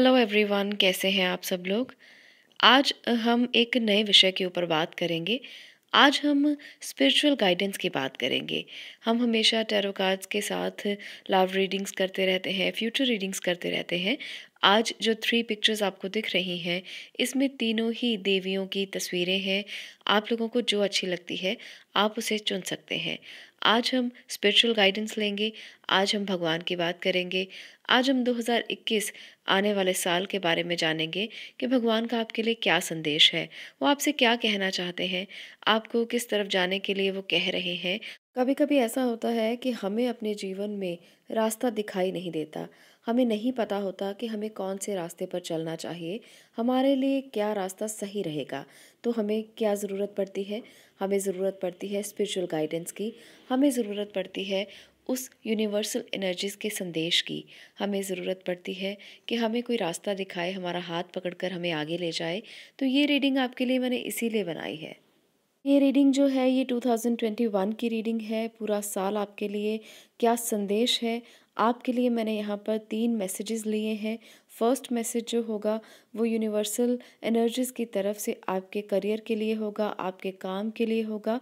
hello everyone कैसे हैं आप सब लोग आज हम एक नए विषय के ऊपर बात करेंगे आज हम स्पिरिचुअल गाइडेंस की बात करेंगे हम हमेशा टैरो कार्ड्स के साथ लव रीडिंग्स करते रहते हैं फ्यूचर रीडिंग्स करते रहते हैं आज जो थ्री पिक्चर्स आपको दिख रही हैं इसमें तीनों ही देवियों की तस्वीरें हैं आप लोगों को जो अच्छी लगती है आप उसे चुन सकते हैं आज हम स्पिरिचुअल गाइडेंस लेंगे आज हम भगवान की बात करेंगे आज हम 2021 आने वाले साल के बारे में जानेंगे कि भगवान का आपके लिए क्या संदेश है वो आपसे क्या कहना चाहते हैं आपको किस तरफ जाने के लिए वो कह रहे हैं कभी कभी ऐसा होता है कि हमें अपने जीवन में रास्ता दिखाई नहीं देता हमें नहीं पता होता कि हमें कौन से रास्ते पर चलना चाहिए हमारे लिए क्या रास्ता सही रहेगा तो हमें क्या ज़रूरत पड़ती है हमें ज़रूरत पड़ती है स्पिरिचुअल गाइडेंस की हमें ज़रूरत पड़ती है उस यूनिवर्सल एनर्जीज़ के संदेश की हमें ज़रूरत पड़ती है कि हमें कोई रास्ता दिखाए हमारा हाथ पकड़कर हमें आगे ले जाए तो ये रीडिंग आपके लिए मैंने इसीलिए बनाई है ये रीडिंग जो है ये 2021 की रीडिंग है पूरा साल आपके लिए क्या संदेश है आपके लिए मैंने यहाँ पर तीन मैसेजेस लिए हैं फर्स्ट मैसेज जो होगा वो यूनिवर्सल एनर्जीज़ की तरफ से आपके करियर के लिए होगा आपके काम के लिए होगा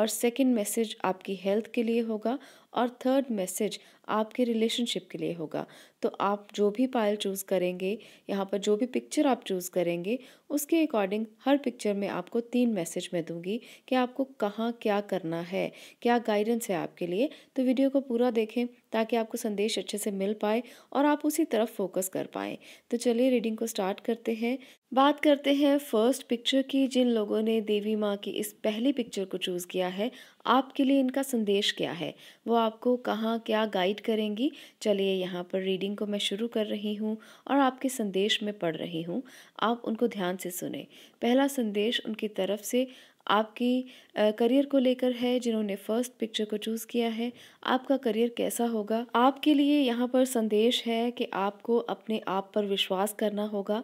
और सेकंड मैसेज आपकी हेल्थ के लिए होगा और थर्ड मैसेज आपके रिलेशनशिप के लिए होगा तो आप जो भी पायल चूज़ करेंगे यहाँ पर जो भी पिक्चर आप चूज़ करेंगे उसके अकॉर्डिंग हर पिक्चर में आपको तीन मैसेज मैं दूंगी कि आपको कहाँ क्या करना है क्या गाइडेंस है आपके लिए तो वीडियो को पूरा देखें ताकि आपको संदेश अच्छे से मिल पाए और आप उसी तरफ फोकस कर पाएँ तो चलिए रीडिंग को स्टार्ट करते हैं बात करते हैं फर्स्ट पिक्चर की जिन लोगों ने देवी माँ की इस पहली पिक्चर को चूज़ किया है आपके लिए इनका संदेश क्या है वो आपको कहाँ क्या गाइड करेंगी चलिए यहाँ पर रीडिंग को मैं शुरू कर रही हूँ और आपके संदेश में पढ़ रही हूँ आप उनको ध्यान से सुने पहला संदेश उनकी तरफ से आपकी करियर को लेकर है जिन्होंने फर्स्ट पिक्चर को चूज़ किया है आपका करियर कैसा होगा आपके लिए यहाँ पर संदेश है कि आपको अपने आप पर विश्वास करना होगा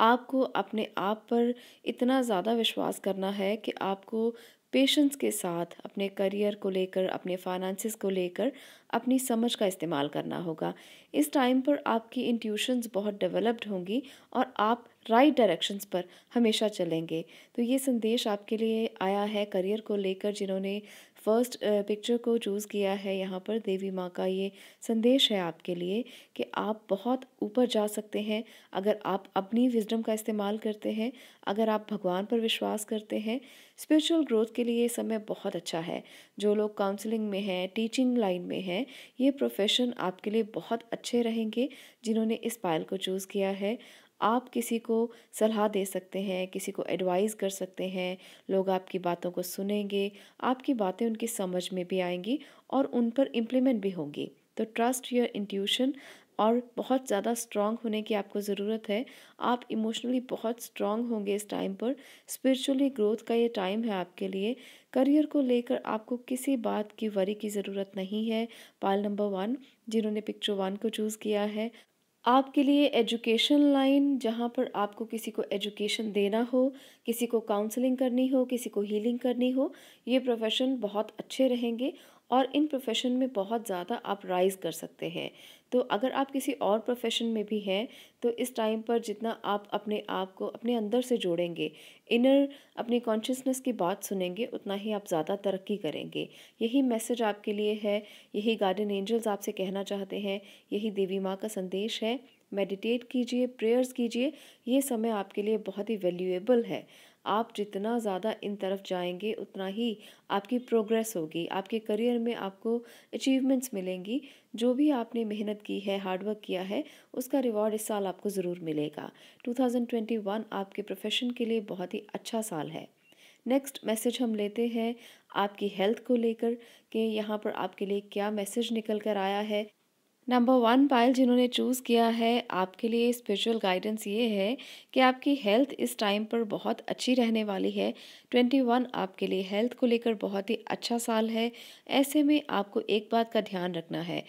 आपको अपने आप पर इतना ज़्यादा विश्वास करना है कि आपको पेशेंस के साथ अपने करियर को लेकर अपने फाइनेंसिस को लेकर अपनी समझ का इस्तेमाल करना होगा इस टाइम पर आपकी इंट्यूशंस बहुत डेवलप्ड होंगी और आप राइट right डायरेक्शंस पर हमेशा चलेंगे तो ये संदेश आपके लिए आया है करियर को लेकर जिन्होंने फर्स्ट पिक्चर को चूज़ किया है यहाँ पर देवी माँ का ये संदेश है आपके लिए कि आप बहुत ऊपर जा सकते हैं अगर आप अपनी विजडम का इस्तेमाल करते हैं अगर आप भगवान पर विश्वास करते हैं स्पिरिचुअल ग्रोथ के लिए ये समय बहुत अच्छा है जो लोग काउंसलिंग में हैं टीचिंग लाइन में हैं ये प्रोफेशन आपके लिए बहुत अच्छे रहेंगे जिन्होंने इस पायल को चूज़ किया है आप किसी को सलाह दे सकते हैं किसी को एडवाइस कर सकते हैं लोग आपकी बातों को सुनेंगे आपकी बातें उनकी समझ में भी आएंगी और उन पर इम्प्लीमेंट भी होंगी तो ट्रस्ट योर इंट्यूशन और बहुत ज़्यादा स्ट्रांग होने की आपको ज़रूरत है आप इमोशनली बहुत स्ट्रांग होंगे इस टाइम पर स्पिरिचुअली ग्रोथ का ये टाइम है आपके लिए करियर को लेकर आपको किसी बात की वरी की ज़रूरत नहीं है पाल नंबर वन जिन्होंने पिक्चर वन को चूज़ किया है आपके लिए एजुकेशन लाइन जहाँ पर आपको किसी को एजुकेशन देना हो किसी को काउंसलिंग करनी हो किसी को हीलिंग करनी हो ये प्रोफेशन बहुत अच्छे रहेंगे और इन प्रोफेशन में बहुत ज़्यादा आप राइज कर सकते हैं तो अगर आप किसी और प्रोफेशन में भी हैं तो इस टाइम पर जितना आप अपने आप को अपने अंदर से जोड़ेंगे इनर अपनी कॉन्शियसनेस की बात सुनेंगे उतना ही आप ज़्यादा तरक्की करेंगे यही मैसेज आपके लिए है यही गार्डन एंजल्स आपसे कहना चाहते हैं यही देवी माँ का संदेश है मेडिटेट कीजिए प्रेयर्स कीजिए ये समय आपके लिए बहुत ही वैल्यूएबल है आप जितना ज़्यादा इन तरफ जाएंगे उतना ही आपकी प्रोग्रेस होगी आपके करियर में आपको अचीवमेंट्स मिलेंगी जो भी आपने मेहनत की है हार्डवर्क किया है उसका रिवॉर्ड इस साल आपको ज़रूर मिलेगा 2021 आपके प्रोफेशन के लिए बहुत ही अच्छा साल है नेक्स्ट मैसेज हम लेते हैं आपकी हेल्थ को लेकर के यहाँ पर आपके लिए क्या मैसेज निकल कर आया है नंबर वन पाइल जिन्होंने चूज़ किया है आपके लिए स्पिरिचुअल गाइडेंस ये है कि आपकी हेल्थ इस टाइम पर बहुत अच्छी रहने वाली है ट्वेंटी वन आपके लिए हेल्थ को लेकर बहुत ही अच्छा साल है ऐसे में आपको एक बात का ध्यान रखना है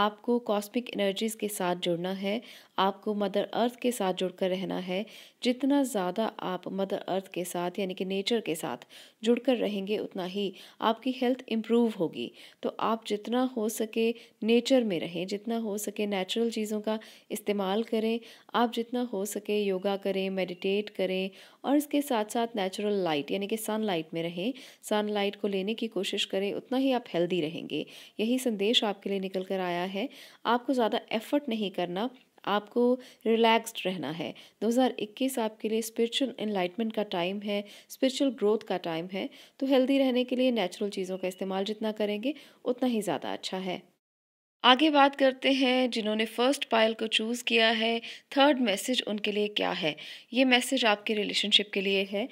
आपको कॉस्मिक एनर्जीज़ के साथ जुड़ना है आपको मदर अर्थ के साथ जुड़कर रहना है जितना ज़्यादा आप मदर अर्थ के साथ यानी कि नेचर के साथ जुड़कर रहेंगे उतना ही आपकी हेल्थ इम्प्रूव होगी तो आप जितना हो सके नेचर में रहें जितना हो सके नेचुरल चीज़ों का इस्तेमाल करें आप जितना हो सके योगा करें मेडिटेट करें और इसके साथ साथ नेचुरल लाइट यानी कि सनलाइट में रहें सनलाइट को लेने की कोशिश करें उतना ही आप हेल्दी रहेंगे यही संदेश आपके लिए निकल कर आया आया है आपको ज़्यादा एफर्ट नहीं करना आपको रिलैक्स्ड रहना है 2021 आपके लिए स्पिरिचुअल इनलाइटमेंट का टाइम है स्पिरिचुअल ग्रोथ का टाइम है तो हेल्दी रहने के लिए नेचुरल चीज़ों का इस्तेमाल जितना करेंगे उतना ही ज़्यादा अच्छा है आगे बात करते हैं जिन्होंने फर्स्ट पायल को चूज़ किया है थर्ड मैसेज उनके लिए क्या है ये मैसेज आपके रिलेशनशिप के लिए है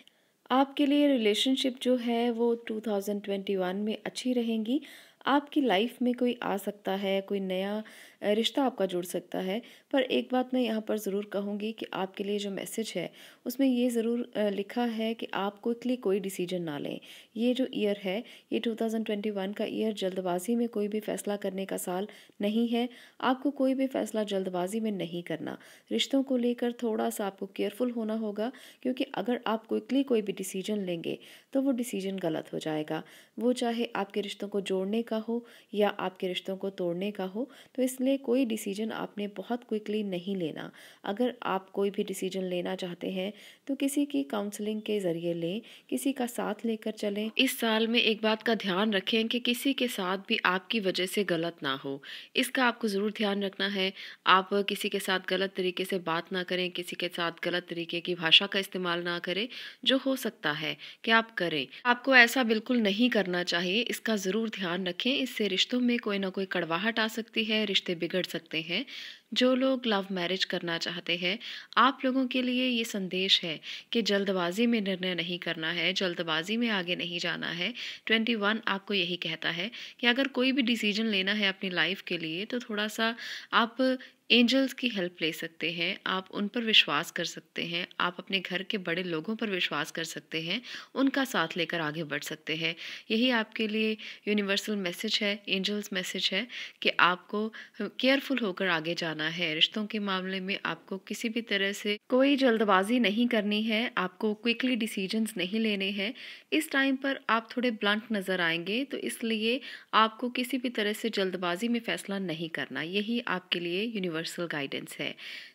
आपके लिए रिलेशनशिप जो है वो 2021 में अच्छी रहेंगी आपकी लाइफ में कोई आ सकता है कोई नया रिश्ता आपका जुड़ सकता है पर एक बात मैं यहाँ पर ज़रूर कहूँगी कि आपके लिए जो मैसेज है उसमें ये ज़रूर लिखा है कि आप क्विकली कोई डिसीजन ना लें ये जो ईयर है ये 2021 का ईयर जल्दबाजी में कोई भी फैसला करने का साल नहीं है आपको कोई भी फैसला जल्दबाजी में नहीं करना रिश्तों को लेकर थोड़ा सा आपको केयरफुल होना होगा क्योंकि अगर आप क्विकली कोई भी डिसीजन लेंगे तो वो डिसीजन गलत हो जाएगा वो चाहे आपके रिश्तों को जोड़ने का हो या आपके रिश्तों को तोड़ने का हो तो इसलिए इसलिए कोई डिसीजन आपने बहुत क्विकली नहीं लेना अगर आप कोई भी डिसीजन लेना चाहते हैं तो किसी की काउंसलिंग के ज़रिए लें किसी का साथ लेकर चलें इस साल में एक बात का ध्यान रखें कि किसी के साथ भी आपकी वजह से गलत ना हो इसका आपको ज़रूर ध्यान रखना है आप किसी के साथ गलत तरीके से बात ना करें किसी के साथ गलत तरीके की भाषा का इस्तेमाल ना करें जो हो सकता है कि आप करें आपको ऐसा बिल्कुल नहीं करना चाहिए इसका ज़रूर ध्यान रखें इससे रिश्तों में कोई ना कोई कड़वाहट आ सकती है रिश्ते बिगड़ सकते हैं जो लोग लव मैरिज करना चाहते हैं आप लोगों के लिए ये संदेश है कि जल्दबाजी में निर्णय नहीं करना है जल्दबाजी में आगे नहीं जाना है ट्वेंटी वन आपको यही कहता है कि अगर कोई भी डिसीजन लेना है अपनी लाइफ के लिए तो थोड़ा सा आप एंजल्स की हेल्प ले सकते हैं आप उन पर विश्वास कर सकते हैं आप अपने घर के बड़े लोगों पर विश्वास कर सकते हैं उनका साथ लेकर आगे बढ़ सकते हैं यही आपके लिए यूनिवर्सल मैसेज है एंजल्स मैसेज है कि आपको केयरफुल होकर आगे जाना है रिश्तों के मामले में आपको किसी भी तरह से कोई जल्दबाजी नहीं करनी है आपको क्विकली डिसीजंस नहीं लेने हैं इस टाइम पर आप थोड़े ब्लंट नज़र आएंगे तो इसलिए आपको किसी भी तरह से जल्दबाजी में फ़ैसला नहीं करना यही आपके लिए यूनिवर्स यूनिवर्सल गाइडेंस है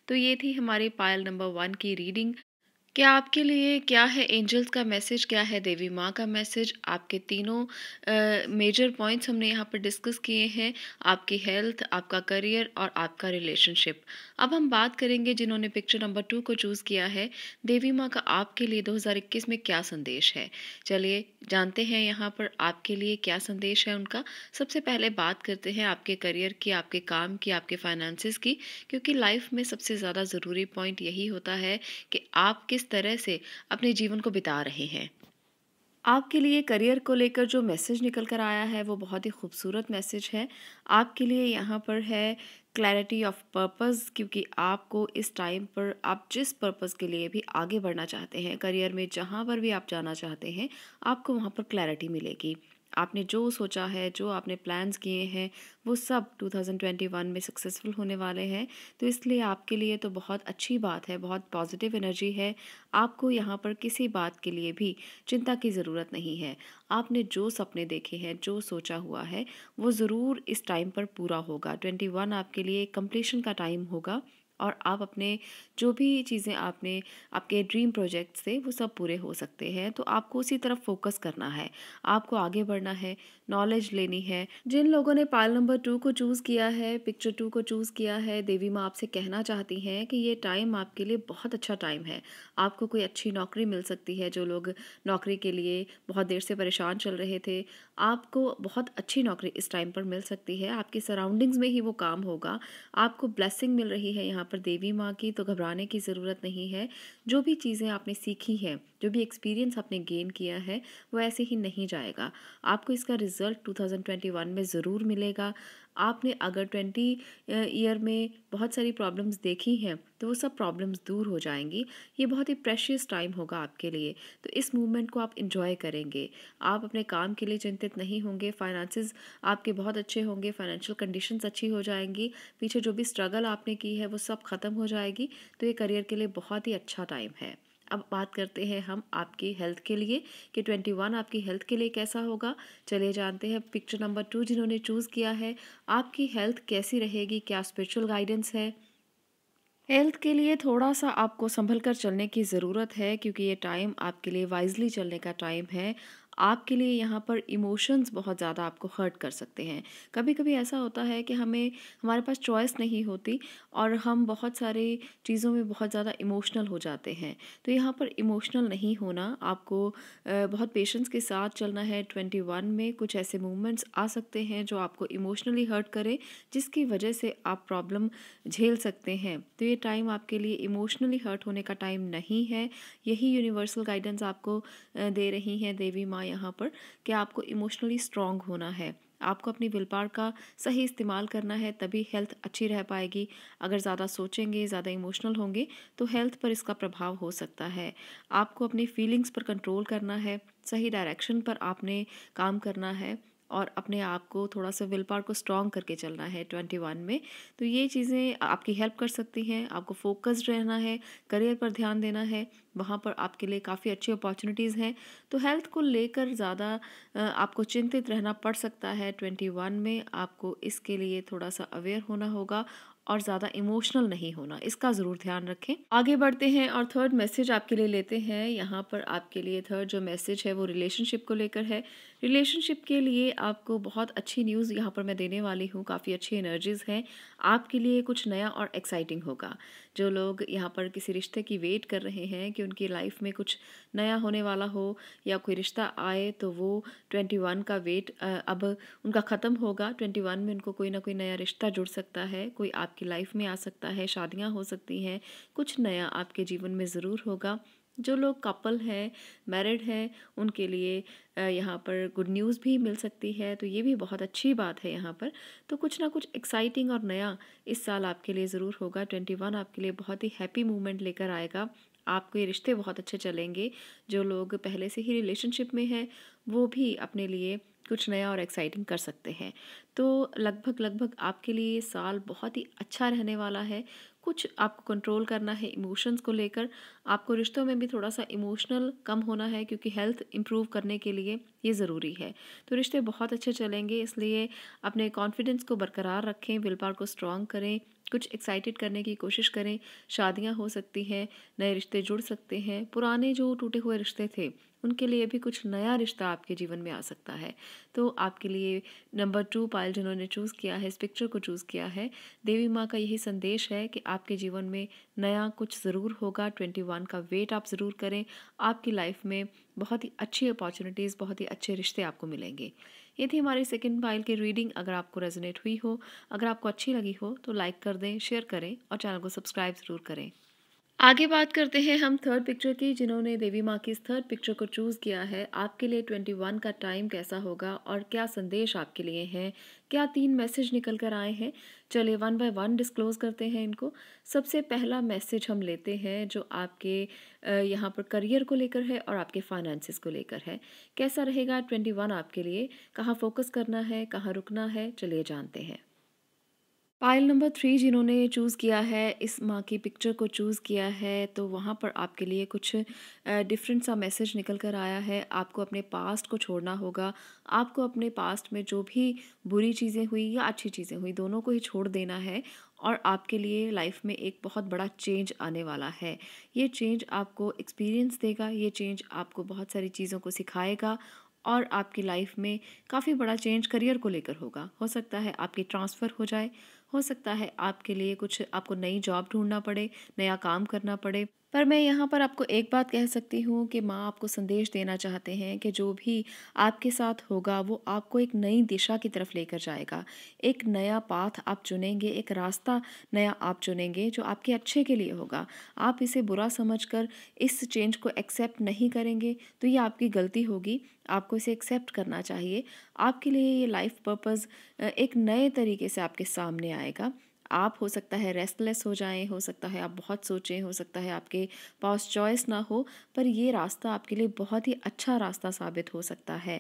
तो ये थी हमारे पायल नंबर वन की रीडिंग क्या आपके लिए क्या है एंजल्स का मैसेज क्या है देवी माँ का मैसेज आपके तीनों मेजर uh, पॉइंट्स हमने यहाँ पर डिस्कस किए हैं आपकी हेल्थ आपका करियर और आपका रिलेशनशिप अब हम बात करेंगे जिन्होंने पिक्चर नंबर टू को चूज़ किया है देवी माँ का आपके लिए 2021 में क्या संदेश है चलिए जानते हैं यहाँ पर आपके लिए क्या संदेश है उनका सबसे पहले बात करते हैं आपके करियर की आपके काम की आपके फाइनेंसिस की क्योंकि लाइफ में सबसे ज़्यादा ज़रूरी पॉइंट यही होता है कि आप किस किस तरह से अपने जीवन को बिता रहे हैं आपके लिए करियर को लेकर जो मैसेज निकल कर आया है वो बहुत ही खूबसूरत मैसेज है आपके लिए यहाँ पर है क्लैरिटी ऑफ पर्पस क्योंकि आपको इस टाइम पर आप जिस पर्पस के लिए भी आगे बढ़ना चाहते हैं करियर में जहाँ पर भी आप जाना चाहते हैं आपको वहाँ पर क्लैरिटी मिलेगी आपने जो सोचा है जो आपने प्लान्स किए हैं वो सब 2021 में सक्सेसफुल होने वाले हैं तो इसलिए आपके लिए तो बहुत अच्छी बात है बहुत पॉजिटिव एनर्जी है आपको यहाँ पर किसी बात के लिए भी चिंता की ज़रूरत नहीं है आपने जो सपने देखे हैं जो सोचा हुआ है वो ज़रूर इस टाइम पर पूरा होगा ट्वेंटी आपके लिए कम्प्लीशन का टाइम होगा और आप अपने जो भी चीज़ें आपने आपके ड्रीम प्रोजेक्ट से वो सब पूरे हो सकते हैं तो आपको उसी तरफ फोकस करना है आपको आगे बढ़ना है नॉलेज लेनी है जिन लोगों ने पाल नंबर टू को चूज़ किया है पिक्चर टू को चूज़ किया है देवी माँ आपसे कहना चाहती हैं कि ये टाइम आपके लिए बहुत अच्छा टाइम है आपको कोई अच्छी नौकरी मिल सकती है जो लोग नौकरी के लिए बहुत देर से परेशान चल रहे थे आपको बहुत अच्छी नौकरी इस टाइम पर मिल सकती है आपकी सराउंडिंग्स में ही वो काम होगा आपको ब्लेसिंग मिल रही है यहाँ पर देवी माँ की तो घबराने की ज़रूरत नहीं है जो भी चीज़ें आपने सीखी हैं जो भी एक्सपीरियंस आपने गेन किया है वो ऐसे ही नहीं जाएगा आपको इसका रिज़ल्ट 2021 में ज़रूर मिलेगा आपने अगर 20 ईयर में बहुत सारी प्रॉब्लम्स देखी हैं तो वो सब प्रॉब्लम्स दूर हो जाएंगी ये बहुत ही प्रेशियस टाइम होगा आपके लिए तो इस मूवमेंट को आप इन्जॉय करेंगे आप अपने काम के लिए चिंतित नहीं होंगे फाइनेंसिस आपके बहुत अच्छे होंगे फाइनेंशियल कंडीशंस अच्छी हो जाएंगी पीछे जो भी स्ट्रगल आपने की है वो सब ख़त्म हो जाएगी तो ये करियर के लिए बहुत ही अच्छा टाइम टाइम है अब बात करते हैं हम आपकी हेल्थ के लिए कि ट्वेंटी वन आपकी हेल्थ के लिए कैसा होगा चलिए जानते हैं पिक्चर नंबर टू जिन्होंने चूज़ किया है आपकी हेल्थ कैसी रहेगी क्या स्पिरिचुअल गाइडेंस है हेल्थ के लिए थोड़ा सा आपको संभल कर चलने की ज़रूरत है क्योंकि ये टाइम आपके लिए वाइजली चलने का टाइम है आपके लिए यहाँ पर इमोशंस बहुत ज़्यादा आपको हर्ट कर सकते हैं कभी कभी ऐसा होता है कि हमें हमारे पास चॉइस नहीं होती और हम बहुत सारे चीज़ों में बहुत ज़्यादा इमोशनल हो जाते हैं तो यहाँ पर इमोशनल नहीं होना आपको बहुत पेशेंस के साथ चलना है ट्वेंटी वन में कुछ ऐसे मूवमेंट्स आ सकते हैं जो आपको इमोशनली हर्ट करें जिसकी वजह से आप प्रॉब्लम झेल सकते हैं तो ये टाइम आपके लिए इमोशनली हर्ट होने का टाइम नहीं है यही यूनिवर्सल गाइडेंस आपको दे रही हैं देवी माँ यहाँ पर कि आपको इमोशनली स्ट्रांग होना है आपको अपनी विल पावर का सही इस्तेमाल करना है तभी हेल्थ अच्छी रह पाएगी अगर ज़्यादा सोचेंगे ज़्यादा इमोशनल होंगे तो हेल्थ पर इसका प्रभाव हो सकता है आपको अपनी फीलिंग्स पर कंट्रोल करना है सही डायरेक्शन पर आपने काम करना है और अपने आप को थोड़ा सा विल पावर को स्ट्रॉन्ग करके चलना है ट्वेंटी वन में तो ये चीज़ें आपकी हेल्प कर सकती हैं आपको फोकस्ड रहना है करियर पर ध्यान देना है वहाँ पर आपके लिए काफ़ी अच्छी अपॉर्चुनिटीज़ हैं तो हेल्थ को लेकर ज़्यादा आपको चिंतित रहना पड़ सकता है ट्वेंटी वन में आपको इसके लिए थोड़ा सा अवेयर होना होगा और ज़्यादा इमोशनल नहीं होना इसका ज़रूर ध्यान रखें आगे बढ़ते हैं और थर्ड मैसेज आपके लिए लेते हैं यहाँ पर आपके लिए थर्ड जो मैसेज है वो रिलेशनशिप को लेकर है रिलेशनशिप के लिए आपको बहुत अच्छी न्यूज़ यहाँ पर मैं देने वाली हूँ काफ़ी अच्छी एनर्जीज़ हैं आपके लिए कुछ नया और एक्साइटिंग होगा जो लोग यहाँ पर किसी रिश्ते की वेट कर रहे हैं कि उनकी लाइफ में कुछ नया होने वाला हो या कोई रिश्ता आए तो वो ट्वेंटी वन का वेट अब उनका ख़त्म होगा ट्वेंटी वन में उनको कोई ना कोई नया रिश्ता जुड़ सकता है कोई आप आपकी लाइफ में आ सकता है शादियाँ हो सकती हैं कुछ नया आपके जीवन में ज़रूर होगा जो लोग कपल हैं मैरिड हैं उनके लिए यहाँ पर गुड न्यूज़ भी मिल सकती है तो ये भी बहुत अच्छी बात है यहाँ पर तो कुछ ना कुछ एक्साइटिंग और नया इस साल आपके लिए ज़रूर होगा ट्वेंटी वन आपके लिए बहुत ही हैप्पी मोमेंट लेकर आएगा आपके रिश्ते बहुत अच्छे चलेंगे जो लोग पहले से ही रिलेशनशिप में हैं वो भी अपने लिए कुछ नया और एक्साइटिंग कर सकते हैं तो लगभग लगभग आपके लिए साल बहुत ही अच्छा रहने वाला है कुछ आपको कंट्रोल करना है इमोशंस को लेकर आपको रिश्तों में भी थोड़ा सा इमोशनल कम होना है क्योंकि हेल्थ इम्प्रूव करने के लिए ये ज़रूरी है तो रिश्ते बहुत अच्छे चलेंगे इसलिए अपने कॉन्फिडेंस को बरकरार रखें विल पावर को स्ट्रॉन्ग करें कुछ एक्साइटेड करने की कोशिश करें शादियां हो सकती हैं नए रिश्ते जुड़ सकते हैं पुराने जो टूटे हुए रिश्ते थे उनके लिए भी कुछ नया रिश्ता आपके जीवन में आ सकता है तो आपके लिए नंबर टू पायल जिन्होंने चूज़ किया है इस पिक्चर को चूज़ किया है देवी माँ का यही संदेश है कि आपके जीवन में नया कुछ ज़रूर होगा ट्वेंटी वन का वेट आप ज़रूर करें आपकी लाइफ में बहुत ही अच्छी अपॉर्चुनिटीज़ बहुत ही अच्छे रिश्ते आपको मिलेंगे ये थी हमारी सेकेंड फाइल की रीडिंग अगर आपको रेजोनेट हुई हो अगर आपको अच्छी लगी हो तो लाइक कर दें शेयर करें और चैनल को सब्सक्राइब ज़रूर करें आगे बात करते हैं हम थर्ड पिक्चर की जिन्होंने देवी माँ की इस थर्ड पिक्चर को चूज़ किया है आपके लिए ट्वेंटी वन का टाइम कैसा होगा और क्या संदेश आपके लिए हैं क्या तीन मैसेज निकल कर आए हैं चलिए वन बाय वन डिस्क्लोज़ करते हैं इनको सबसे पहला मैसेज हम लेते हैं जो आपके यहाँ पर करियर को लेकर है और आपके फाइनेंसिस को लेकर है कैसा रहेगा ट्वेंटी वन आपके लिए कहाँ फोकस करना है कहाँ रुकना है चलिए जानते हैं पाइल नंबर थ्री जिन्होंने चूज़ किया है इस माँ की पिक्चर को चूज़ किया है तो वहाँ पर आपके लिए कुछ डिफरेंट सा मैसेज निकल कर आया है आपको अपने पास्ट को छोड़ना होगा आपको अपने पास्ट में जो भी बुरी चीज़ें हुई या अच्छी चीज़ें हुई दोनों को ही छोड़ देना है और आपके लिए लाइफ में एक बहुत बड़ा चेंज आने वाला है ये चेंज आपको एक्सपीरियंस देगा ये चेंज आपको बहुत सारी चीज़ों को सिखाएगा और आपकी लाइफ में काफ़ी बड़ा चेंज करियर को लेकर होगा हो सकता है आपकी ट्रांसफ़र हो जाए हो सकता है आपके लिए कुछ आपको नई जॉब ढूंढना पड़े नया काम करना पड़े पर मैं यहाँ पर आपको एक बात कह सकती हूँ कि माँ आपको संदेश देना चाहते हैं कि जो भी आपके साथ होगा वो आपको एक नई दिशा की तरफ लेकर जाएगा एक नया पाथ आप चुनेंगे एक रास्ता नया आप चुनेंगे जो आपके अच्छे के लिए होगा आप इसे बुरा समझकर इस चेंज को एक्सेप्ट नहीं करेंगे तो ये आपकी गलती होगी आपको इसे एक्सेप्ट करना चाहिए आपके लिए ये लाइफ पर्पज़ एक नए तरीके से आपके सामने आएगा आप हो सकता है रेस्टलेस हो जाएं हो सकता है आप बहुत सोचें हो सकता है आपके पास चॉइस ना हो पर ये रास्ता आपके लिए बहुत ही अच्छा रास्ता साबित हो सकता है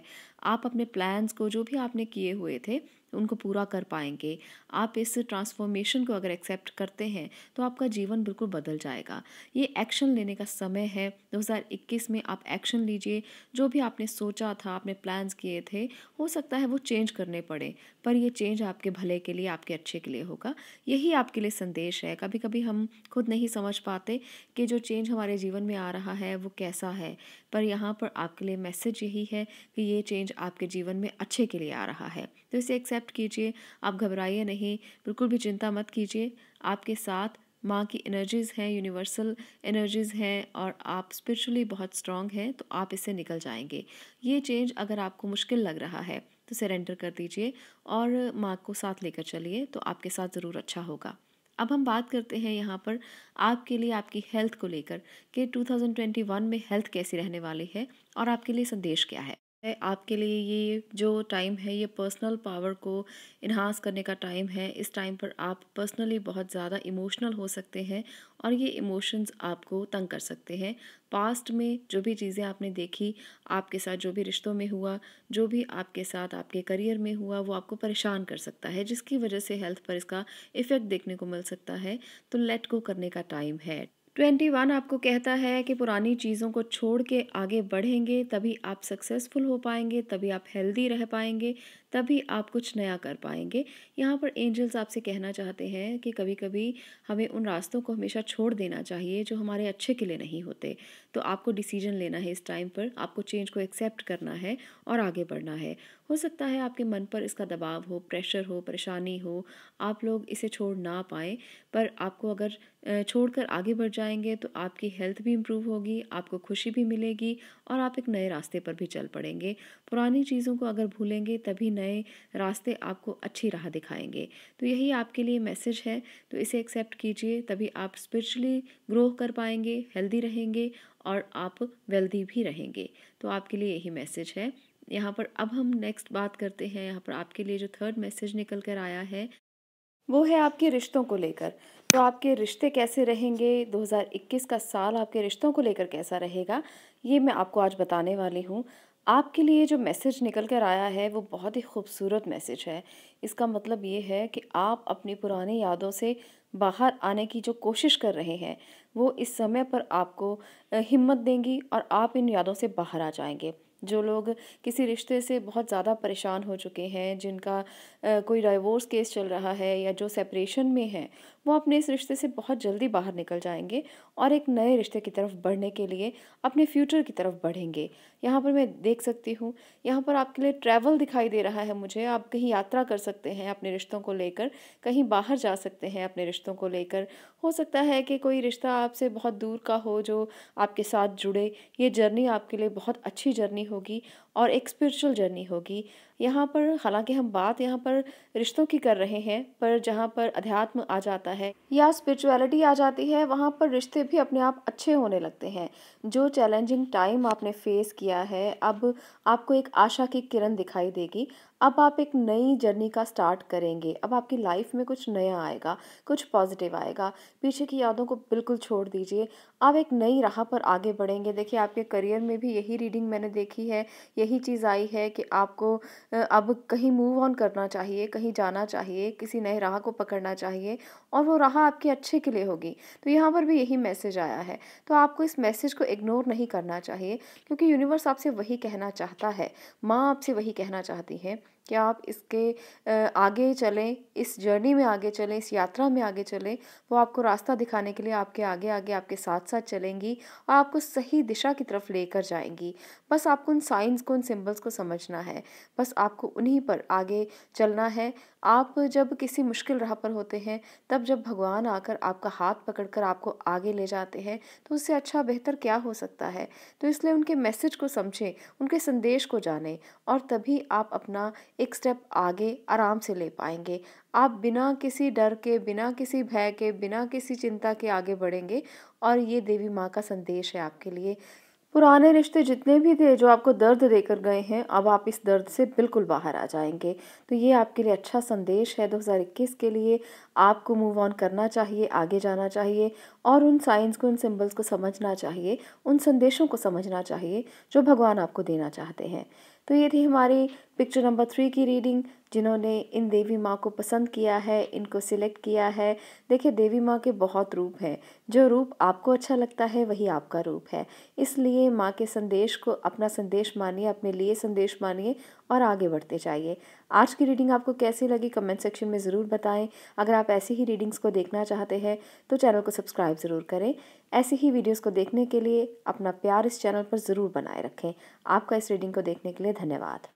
आप अपने प्लान्स को जो भी आपने किए हुए थे उनको पूरा कर पाएंगे आप इस ट्रांसफॉर्मेशन को अगर एक्सेप्ट करते हैं तो आपका जीवन बिल्कुल बदल जाएगा ये एक्शन लेने का समय है 2021 में आप एक्शन लीजिए जो भी आपने सोचा था आपने प्लान्स किए थे हो सकता है वो चेंज करने पड़े पर ये चेंज आपके भले के लिए आपके अच्छे के लिए होगा यही आपके लिए संदेश है कभी कभी हम खुद नहीं समझ पाते कि जो चेंज हमारे जीवन में आ रहा है वो कैसा है पर यहाँ पर आपके लिए मैसेज यही है कि ये चेंज आपके जीवन में अच्छे के लिए आ रहा है तो इसे एक्सेप्ट कीजिए आप घबराइए नहीं बिल्कुल भी चिंता मत कीजिए आपके साथ माँ की एनर्जीज़ हैं यूनिवर्सल एनर्जीज़ हैं और आप स्पिरिचुअली बहुत स्ट्रांग हैं तो आप इससे निकल जाएंगे ये चेंज अगर आपको मुश्किल लग रहा है तो सरेंडर कर दीजिए और माँ को साथ लेकर चलिए तो आपके साथ ज़रूर अच्छा होगा अब हम बात करते हैं यहाँ पर आपके लिए आपकी हेल्थ को लेकर कि 2021 में हेल्थ कैसी रहने वाली है और आपके लिए संदेश क्या है आपके लिए ये जो टाइम है ये पर्सनल पावर को इन्हांस करने का टाइम है इस टाइम पर आप पर्सनली बहुत ज़्यादा इमोशनल हो सकते हैं और ये इमोशंस आपको तंग कर सकते हैं पास्ट में जो भी चीज़ें आपने देखी आपके साथ जो भी रिश्तों में हुआ जो भी आपके साथ आपके करियर में हुआ वो आपको परेशान कर सकता है जिसकी वजह से हेल्थ पर इसका इफ़ेक्ट देखने को मिल सकता है तो लेट गो करने का टाइम है ट्वेंटी वन आपको कहता है कि पुरानी चीज़ों को छोड़ के आगे बढ़ेंगे तभी आप सक्सेसफुल हो पाएंगे तभी आप हेल्दी रह पाएंगे तभी आप कुछ नया कर पाएंगे यहाँ पर एंजल्स आपसे कहना चाहते हैं कि कभी कभी हमें उन रास्तों को हमेशा छोड़ देना चाहिए जो हमारे अच्छे के लिए नहीं होते तो आपको डिसीजन लेना है इस टाइम पर आपको चेंज को एक्सेप्ट करना है और आगे बढ़ना है हो सकता है आपके मन पर इसका दबाव हो प्रेशर हो परेशानी हो आप लोग इसे छोड़ ना पाएँ पर आपको अगर छोड़कर आगे बढ़ जाएंगे तो आपकी हेल्थ भी इम्प्रूव होगी आपको खुशी भी मिलेगी और आप एक नए रास्ते पर भी चल पड़ेंगे पुरानी चीज़ों को अगर भूलेंगे तभी नए नए रास्ते आपको अच्छी राह दिखाएंगे तो यही आपके लिए मैसेज है तो इसे एक्सेप्ट कीजिए तभी आप स्पिरिचुअली ग्रो कर पाएंगे हेल्दी रहेंगे और आप वेल्दी भी रहेंगे तो आपके लिए यही मैसेज है यहाँ पर अब हम नेक्स्ट बात करते हैं यहाँ पर आपके लिए जो थर्ड मैसेज निकल कर आया है वो है आपके रिश्तों को लेकर तो आपके रिश्ते कैसे रहेंगे 2021 का साल आपके रिश्तों को लेकर कैसा रहेगा ये मैं आपको आज बताने वाली हूँ आपके लिए जो मैसेज निकल कर आया है वो बहुत ही खूबसूरत मैसेज है इसका मतलब ये है कि आप अपनी पुराने यादों से बाहर आने की जो कोशिश कर रहे हैं वो इस समय पर आपको हिम्मत देंगी और आप इन यादों से बाहर आ जाएंगे जो लोग किसी रिश्ते से बहुत ज़्यादा परेशान हो चुके हैं जिनका कोई डाइवोर्स केस चल रहा है या जो सेपरेशन में है वो अपने इस रिश्ते से बहुत जल्दी बाहर निकल जाएंगे और एक नए रिश्ते की तरफ बढ़ने के लिए अपने फ्यूचर की तरफ बढ़ेंगे यहाँ पर मैं देख सकती हूँ यहाँ पर आपके लिए ट्रैवल दिखाई दे रहा है मुझे आप कहीं यात्रा कर सकते हैं अपने रिश्तों को लेकर कहीं बाहर जा सकते हैं अपने रिश्तों को लेकर हो सकता है कि कोई रिश्ता आपसे बहुत दूर का हो जो आपके साथ जुड़े ये जर्नी आपके लिए बहुत अच्छी जर्नी होगी और एक स्पिरिचुअल जर्नी होगी यहाँ पर हालांकि हम बात यहाँ पर रिश्तों की कर रहे हैं पर जहाँ पर अध्यात्म आ जाता है या स्पिरिचुअलिटी आ जाती है वहाँ पर रिश्ते भी अपने आप अच्छे होने लगते हैं जो चैलेंजिंग टाइम आपने फेस किया है अब आपको एक आशा की किरण दिखाई देगी अब आप एक नई जर्नी का स्टार्ट करेंगे अब आपकी लाइफ में कुछ नया आएगा कुछ पॉजिटिव आएगा पीछे की यादों को बिल्कुल छोड़ दीजिए आप एक नई राह पर आगे बढ़ेंगे देखिए आपके करियर में भी यही रीडिंग मैंने देखी है यही चीज़ आई है कि आपको अब कहीं मूव ऑन करना चाहिए कहीं जाना चाहिए किसी नए राह को पकड़ना चाहिए और वो राह आपके अच्छे के लिए होगी तो यहाँ पर भी यही मैसेज आया है तो आपको इस मैसेज को इग्नोर नहीं करना चाहिए क्योंकि यूनिवर्स आपसे वही कहना चाहता है माँ आपसे वही कहना चाहती है क्या आप इसके आगे चलें इस जर्नी में आगे चलें इस यात्रा में आगे चलें वो आपको रास्ता दिखाने के लिए आपके आगे आगे आपके साथ साथ चलेंगी और आपको सही दिशा की तरफ लेकर जाएंगी बस आपको उन साइंस को उन सिंबल्स को समझना है बस आपको उन्हीं पर आगे चलना है आप जब किसी मुश्किल राह पर होते हैं तब जब भगवान आकर आपका हाथ पकड़कर आपको आगे ले जाते हैं तो उससे अच्छा बेहतर क्या हो सकता है तो इसलिए उनके मैसेज को समझें उनके संदेश को जानें और तभी आप अपना एक स्टेप आगे आराम से ले पाएंगे आप बिना किसी डर के बिना किसी भय के बिना किसी चिंता के आगे बढ़ेंगे और ये देवी माँ का संदेश है आपके लिए पुराने रिश्ते जितने भी थे जो आपको दर्द देकर गए हैं अब आप इस दर्द से बिल्कुल बाहर आ जाएंगे तो ये आपके लिए अच्छा संदेश है 2021 के लिए आपको मूव ऑन करना चाहिए आगे जाना चाहिए और उन साइंस को उन सिंबल्स को समझना चाहिए उन संदेशों को समझना चाहिए जो भगवान आपको देना चाहते हैं तो ये थी हमारी पिक्चर नंबर थ्री की रीडिंग जिन्होंने इन देवी माँ को पसंद किया है इनको सिलेक्ट किया है देखिए देवी माँ के बहुत रूप हैं जो रूप आपको अच्छा लगता है वही आपका रूप है इसलिए माँ के संदेश को अपना संदेश मानिए अपने लिए संदेश मानिए और आगे बढ़ते जाइए आज की रीडिंग आपको कैसी लगी कमेंट सेक्शन में ज़रूर बताएं अगर आप ऐसी ही रीडिंग्स को देखना चाहते हैं तो चैनल को सब्सक्राइब ज़रूर करें ऐसी ही वीडियोस को देखने के लिए अपना प्यार इस चैनल पर ज़रूर बनाए रखें आपका इस रीडिंग को देखने के लिए धन्यवाद